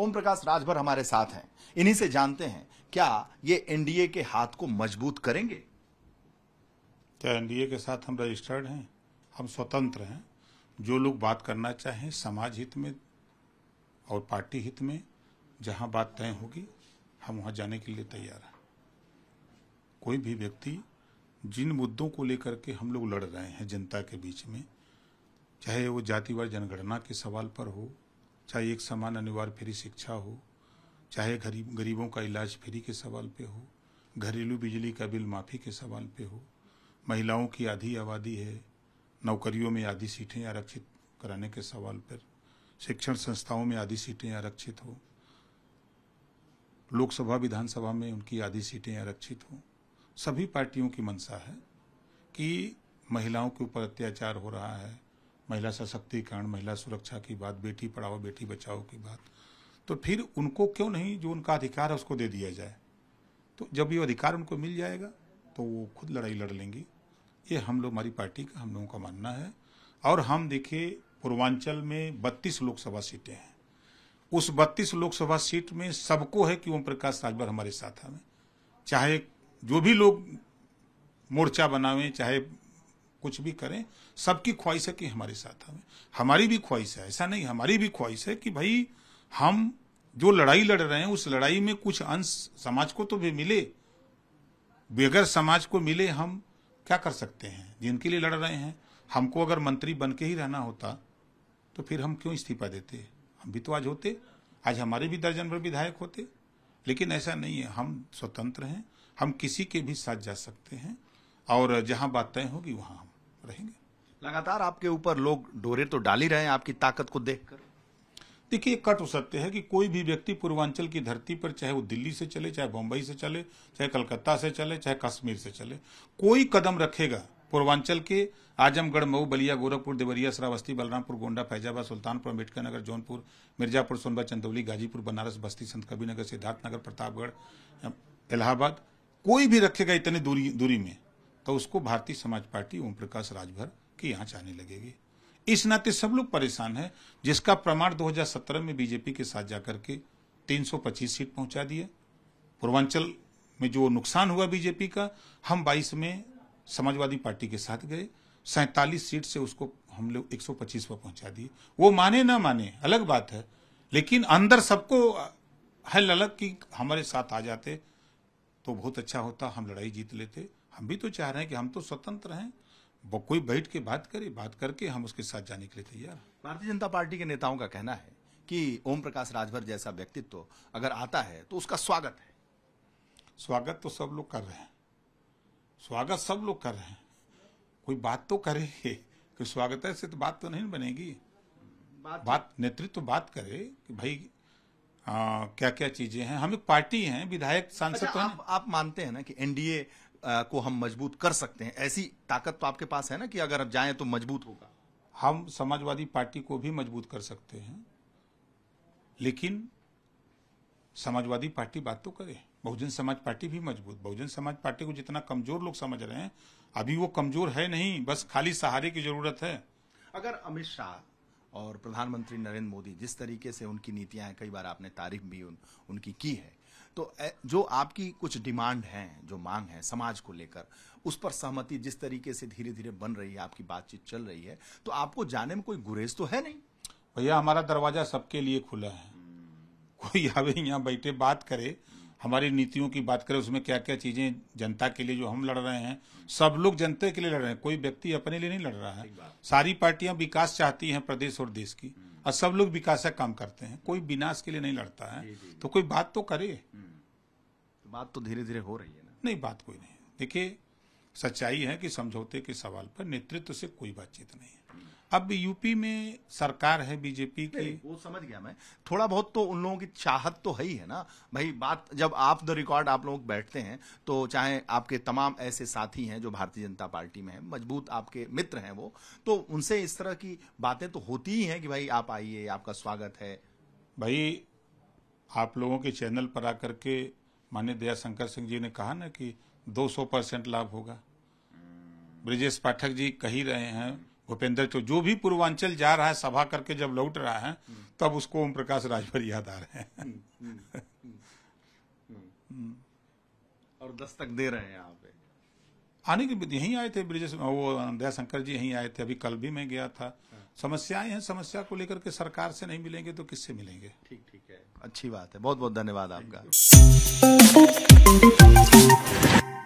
ओम प्रकाश राजभर हमारे साथ हैं इन्हीं से जानते हैं क्या ये एनडीए के हाथ को मजबूत करेंगे क्या एनडीए के साथ हम रजिस्टर्ड हैं हम स्वतंत्र हैं जो लोग बात करना चाहें समाज हित में और पार्टी हित में जहां बात तय होगी हम वहां जाने के लिए तैयार हैं कोई भी व्यक्ति जिन मुद्दों को लेकर के हम लोग लड़ रहे हैं जनता के बीच में चाहे वो जातिवार जनगणना के सवाल पर हो चाहे एक समान अनिवार्य फ्री शिक्षा हो चाहे गरीब गरीबों का इलाज फ्री के सवाल पे हो घरेलू बिजली का बिल माफ़ी के सवाल पे हो महिलाओं की आधी आबादी है नौकरियों में आधी सीटें आरक्षित कराने के सवाल पर शिक्षण संस्थाओं में आधी सीटें आरक्षित हो लोकसभा विधानसभा में उनकी आधी सीटें आरक्षित हों सभी पार्टियों की मंशा है कि महिलाओं के ऊपर अत्याचार हो रहा है महिला सशक्तिकरण महिला सुरक्षा की बात बेटी पढ़ाओ बेटी बचाओ की बात तो फिर उनको क्यों नहीं जो उनका अधिकार है उसको दे दिया जाए तो जब ये अधिकार उनको मिल जाएगा तो वो खुद लड़ाई लड़ लेंगी ये हम लोग हमारी पार्टी का हम लोगों का मानना है और हम देखिए पूर्वांचल में बत्तीस लोकसभा सीटें हैं उस बत्तीस लोकसभा सीट में सबको है कि ओम प्रकाश राजभर हमारे साथ हमें चाहे जो भी लोग मोर्चा बनावें चाहे कुछ भी करें सबकी ख्वाहिश है कि हमारे साथ हमें हमारी भी ख्वाहिश है ऐसा नहीं हमारी भी ख्वाहिश है कि भाई हम जो लड़ाई लड़ रहे हैं उस लड़ाई में कुछ अंश समाज को तो भी मिले बेगर समाज को मिले हम क्या कर सकते हैं जिनके लिए लड़ रहे हैं हमको अगर मंत्री बन के ही रहना होता तो फिर हम क्यों इस्तीफा देते हम भी तो आज होते आज हमारे भी दर्जन भर विधायक होते लेकिन ऐसा नहीं है हम स्वतंत्र हैं हम किसी के भी साथ जा सकते हैं और जहां बात तय होगी वहां हम रहेंगे लगातार आपके ऊपर लोग डोरे तो डाल ही रहे हैं आपकी ताकत को देखकर देखिए कट हो सकते है कि कोई भी व्यक्ति पूर्वांचल की धरती पर चाहे वो दिल्ली से चले चाहे बम्बई से चले चाहे कलकत्ता से चले चाहे कश्मीर से चले कोई कदम रखेगा पूर्वांचल के आजमगढ़ मऊ बलिया गोरखपुर देवरिया श्रावस्ती बलरामपुर गोंडा फैजाबाद सुल्तानपुर अम्बेडकर नगर जौनपुर मिर्जापुर सोनबा चंदौली गाजीपुर बनारस बस्ती संत कबीरनगर सिद्धार्थनगर प्रतापगढ़ इलाहाबाद कोई भी रखेगा इतने दूरी दूरी में तो उसको भारतीय समाज पार्टी ओम प्रकाश राजभर के यहाँ जाने लगेगी इस नाते सब लोग परेशान हैं जिसका प्रमाण 2017 में बीजेपी के साथ जाकर के 325 सीट पहुंचा दिए पूर्वांचल में जो नुकसान हुआ बीजेपी का हम 22 में समाजवादी पार्टी के साथ गए सैतालीस सीट से उसको हम लोग एक सौ पर पहुंचा दिए वो माने ना माने अलग बात है लेकिन अंदर सबको है ललक कि हमारे साथ आ जाते तो बहुत अच्छा होता हम लड़ाई जीत लेते हम भी तो चाह रहे हैं कि हम तो स्वतंत्र हैं वो कोई बैठ के बात करे बात करके हम उसके साथ जाने के लिए तैयार भारतीय जनता पार्टी के नेताओं का कहना है कि ओम प्रकाश राजभर जैसा व्यक्तित्व अगर आता है तो उसका स्वागत है स्वागत तो सब लोग कर रहे हैं स्वागत सब लोग कर रहे हैं कोई बात तो करे कि स्वागत है से तो बात तो नहीं बनेगी बात, बात नेतृत्व तो बात करे कि भाई आ, क्या क्या चीजें हैं हम एक पार्टी हैं विधायक सांसद अच्छा, तो आप, आप मानते हैं ना कि एनडीए आ, को हम मजबूत कर सकते हैं ऐसी ताकत तो आपके पास है ना कि अगर आप जाएं तो मजबूत होगा हम समाजवादी पार्टी को भी मजबूत कर सकते हैं लेकिन समाजवादी पार्टी बात तो करे बहुजन समाज पार्टी भी मजबूत बहुजन समाज पार्टी को जितना कमजोर लोग समझ रहे हैं अभी वो कमजोर है नहीं बस खाली सहारे की जरूरत है अगर अमित शाह और प्रधानमंत्री नरेंद्र मोदी जिस तरीके से उनकी नीतियां हैं कई बार आपने तारीफ भी उन, उनकी की है तो जो आपकी कुछ डिमांड है जो मांग है समाज को लेकर उस पर सहमति जिस तरीके से धीरे धीरे बन रही है आपकी बातचीत चल रही है तो आपको जाने में कोई गुरेज तो है नहीं भैया हमारा दरवाजा सबके लिए खुला है कोई आवे यहाँ बैठे बात करे हमारी नीतियों की बात करें उसमें क्या क्या चीजें जनता के लिए जो हम लड़ रहे हैं सब लोग जनता के लिए लड़ रहे हैं कोई व्यक्ति अपने लिए नहीं लड़ रहा है सारी पार्टियां विकास चाहती हैं प्रदेश और देश की और सब लोग विकास का काम करते हैं कोई विनाश के लिए नहीं लड़ता है तो कोई बात तो करे हम्म। तो बात तो धीरे धीरे हो रही है ना नहीं बात कोई नहीं देखिये सच्चाई है कि समझौते के सवाल पर नेतृत्व से कोई बातचीत नहीं है अब यूपी में सरकार है बीजेपी की वो समझ गया मैं थोड़ा बहुत तो उन लोगों की चाहत तो है ही है ना भाई बात जब आप द रिकॉर्ड आप लोग बैठते हैं तो चाहे आपके तमाम ऐसे साथी हैं जो भारतीय जनता पार्टी में हैं मजबूत आपके मित्र हैं वो तो उनसे इस तरह की बातें तो होती ही हैं कि भाई आप आइए आपका स्वागत है भाई आप लोगों के चैनल पर आकर के माननीय दया शंकर सिंह जी ने कहा ना कि 200 परसेंट लाभ होगा ब्रिजेश पाठक जी कही रहे हैं भूपेंद्र तो जो भी पूर्वांचल जा रहा है सभा करके जब लौट रहा है तब उसको ओम प्रकाश राजभर याद आ रहे हैं हम्म, हम्म, हम्म, और दस्तक दे रहे हैं यहाँ पे आने के यहीं आए थे ब्रिजेश वो दयाशंकर जी यहीं आए थे अभी कल भी मैं गया था हाँ। समस्याएं हैं समस्या को लेकर के सरकार से नहीं मिलेंगे तो किससे मिलेंगे ठीक ठीक है अच्छी बात है बहुत बहुत धन्यवाद आपका えっ